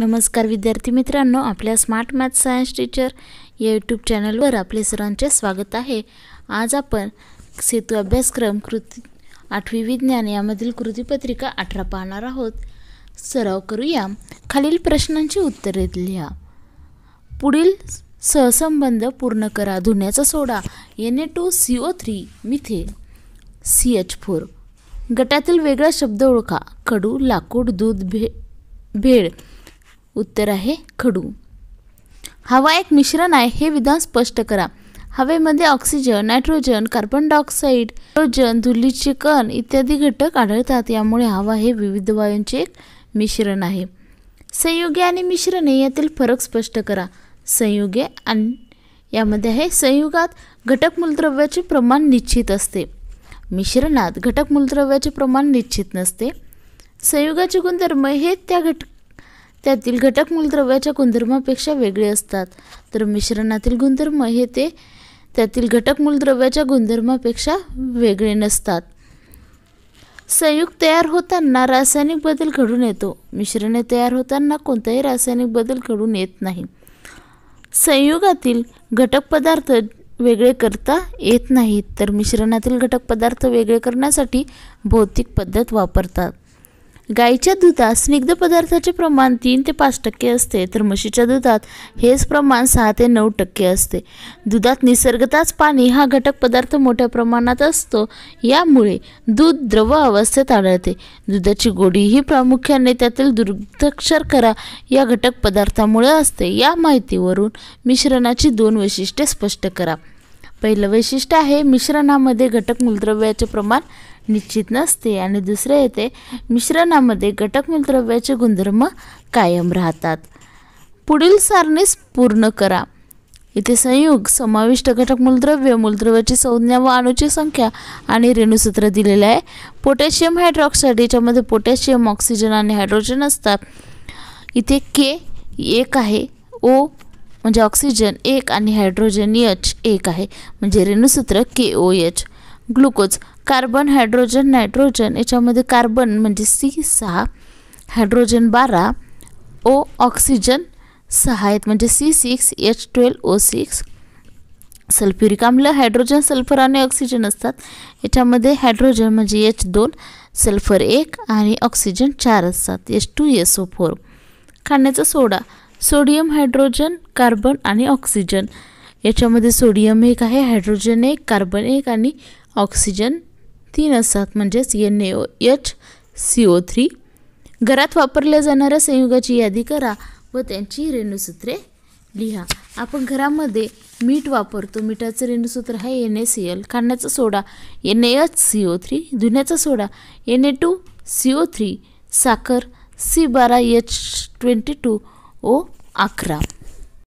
नमस्कार विद्यार्थी मित्रांनो आपल्या स्मार्ट मॅथ सायन्स टीचर या यूट्यूब चॅनलवर आपले सर्वांचे स्वागत आहे आज आपण सेतू अभ्यासक्रम कृती आठवी विज्ञान यामधील कृतीपत्रिका अठरा पाहणार आहोत सराव करूया खालील प्रश्नांची उत्तरे लिहा पुढील सहसंबंध पूर्ण करा धुण्याचा soda N A two C O three मिथे सी एच फोर गटातील वेगळा शब्द ओळखा कडू लाकूड दूध भे भेळ उत्तर आहे खडू हवा एक मिश्रण आहे हे विधान स्पष्ट करा हवेमध्ये oxygen nitrogen carbon dioxide hydrogen धुलीचे कण इत्यादी घटक आढळतात यामुळे हवा हे विविध वायूंचे एक मिश्रण आहे संयुगे आणि मिश्रणे यातील फरक स्पष्ट करा संयुगे आणि यामध्ये आहे संयुगात घटक मूलद्रव्याचे प्रमाण निश्चित असते मिश्रणात घटक मूलद्रव्याचे प्रमाण निश्चित नसते संयुगाचे गुणधर्म हे त्या घट त्यातील घटक मूलद्रव्याच्या गुणधर्मापेक्षा वेगळे असतात तर मिश्रणातील गुणधर्म हे ते त्यातील घटक मूलद्रव्याच्या गुणधर्मापेक्षा वेगळे नसतात संयुग तयार होताना रासायनिक बदल घडून येतो मिश्रणे तयार होताना कोणताही रासायनिक बदल घडून येत नाही संयुगातील घटक पदार्थ वेगळे करता येत नाहीत तर मिश्रणातील घटक पदार्थ वेगळे करण्यासाठी भौतिक पद्धत वापरतात गाईच्या दुधात स्निग्ध पदार्थाचे प्रमाण तीन ते पाच टक्के असते तर म्हशीच्या दुधात हेच प्रमाण सहा ते नऊ टक्के असते दुधात निसर्गताच पाणी हा घटक पदार्थ मोठ्या प्रमाणात असतो यामुळे दूध द्रव अवस्थेत आढळते दुधाची गोडी ही प्रामुख्याने त्यातील करा या घटक पदार्थामुळे असते या माहितीवरून मिश्रणाची दोन वैशिष्ट्ये स्पष्ट करा पहिलं वैशिष्ट्य आहे मिश्रणामध्ये घटक मूलद्रव्याचे प्रमाण निश्चित नसते आणि दुसरे येते मिश्रणामध्ये घटक मूलद्रव्याचे गुणधर्म कायम राहतात पुढील सारणीस पूर्ण करा इथे संयुग समाविष्ट घटक मूलद्रव्य मूलद्रव्याची संज्ञा व अणूची संख्या आणि रेणूसूत्र दिलेलं आहे पोटॅशियम हायड्रॉक्साईड याच्यामध्ये पोटॅशियम ऑक्सिजन आणि हायड्रोजन असतात इथे के एक आहे ओ म्हणजे ऑक्सिजन एक आणि हायड्रोजन एच एक आहे म्हणजे रेणूसूत्र K O H glucose carbon hydrogen nitrogen याच्यामध्ये कार्बन म्हणजे सी सहा हायड्रोजन बारा ओ ऑक्सिजन सहा आहेत म्हणजे C six H twelve O six sulphuric आम्ल हायड्रोजन सल्फर आणि ऑक्सिजन असतात याच्यामध्ये हायड्रोजन म्हणजे एच दोन सल्फर एक आणि ऑक्सिजन चार असतात H two S O four खाण्याचा सोडा सोडियम हायड्रोजन कार्बन आणि ऑक्सिजन याच्यामध्ये सोडियम एक आहे हायड्रोजन एक कार्बन एक आणि ऑक्सिजन तीन असतात म्हणजेच N A O H C O three घरात वापरल्या जाणाऱ्या संयुगाची यादी करा व त्यांची रेणूसूत्रे लिहा आपण घरामध्ये मीठ वापरतो मिठाचं रेणूसूत्र आहे एन ए सी एल खाण्याचा soda N H C O three धुण्याचा soda N A two C O three साखर सी बारा एच ट्वेंटी टू ओ अकरा